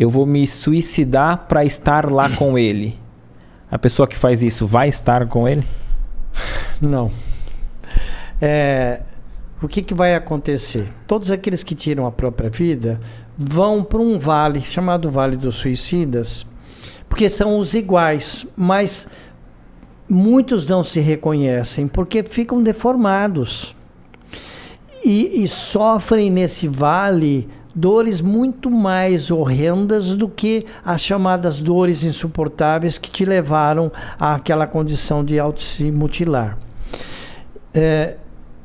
eu vou me suicidar para estar lá com ele. A pessoa que faz isso vai estar com ele? Não. É, o que, que vai acontecer? Todos aqueles que tiram a própria vida vão para um vale chamado Vale dos Suicidas, porque são os iguais, mas muitos não se reconhecem porque ficam deformados e, e sofrem nesse vale dores muito mais horrendas do que as chamadas dores insuportáveis que te levaram àquela condição de auto-mutilar. É,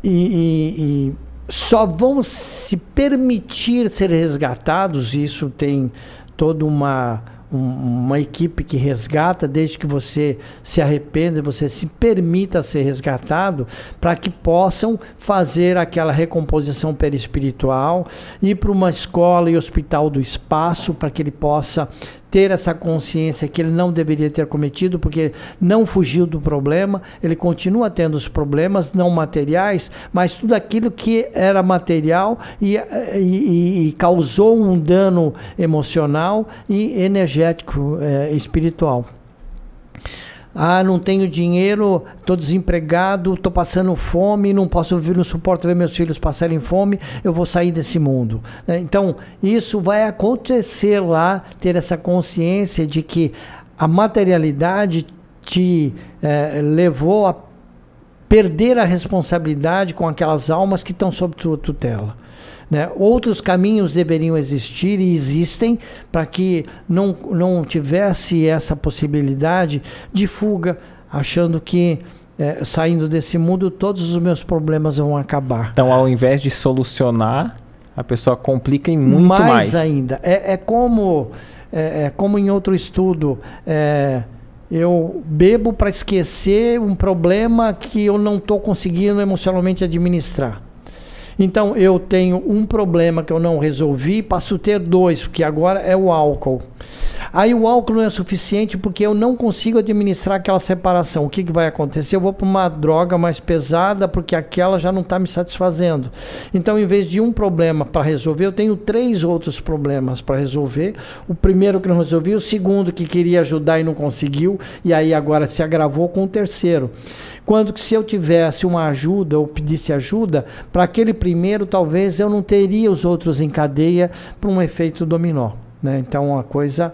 e, e, e só vão se permitir ser resgatados, isso tem toda uma um, uma equipe que resgata, desde que você se arrependa, você se permita ser resgatado, para que possam fazer aquela recomposição perispiritual, ir para uma escola e hospital do espaço, para que ele possa ter essa consciência que ele não deveria ter cometido, porque não fugiu do problema, ele continua tendo os problemas não materiais, mas tudo aquilo que era material e, e, e causou um dano emocional e energético, é, espiritual. Ah, não tenho dinheiro, estou desempregado, estou passando fome, não posso vir, não suporto ver meus filhos passarem fome, eu vou sair desse mundo. É, então, isso vai acontecer lá, ter essa consciência de que a materialidade te é, levou a perder a responsabilidade com aquelas almas que estão sob tua tutela. Né? Outros caminhos deveriam existir e existem para que não, não tivesse essa possibilidade de fuga, achando que é, saindo desse mundo todos os meus problemas vão acabar. Então, ao invés de solucionar, a pessoa complica em muito mais. Mais ainda. É, é como, é, é, como em outro estudo. É, eu bebo para esquecer um problema que eu não estou conseguindo emocionalmente administrar. Então eu tenho um problema que eu não resolvi, passo a ter dois, porque agora é o álcool. Aí o álcool não é suficiente porque eu não consigo administrar aquela separação. O que, que vai acontecer? Eu vou para uma droga mais pesada porque aquela já não está me satisfazendo. Então, em vez de um problema para resolver, eu tenho três outros problemas para resolver. O primeiro que não resolvi, o segundo que queria ajudar e não conseguiu, e aí agora se agravou com o terceiro. Quando que se eu tivesse uma ajuda ou pedisse ajuda, para aquele primeiro talvez eu não teria os outros em cadeia para um efeito dominó. Né? Então a coisa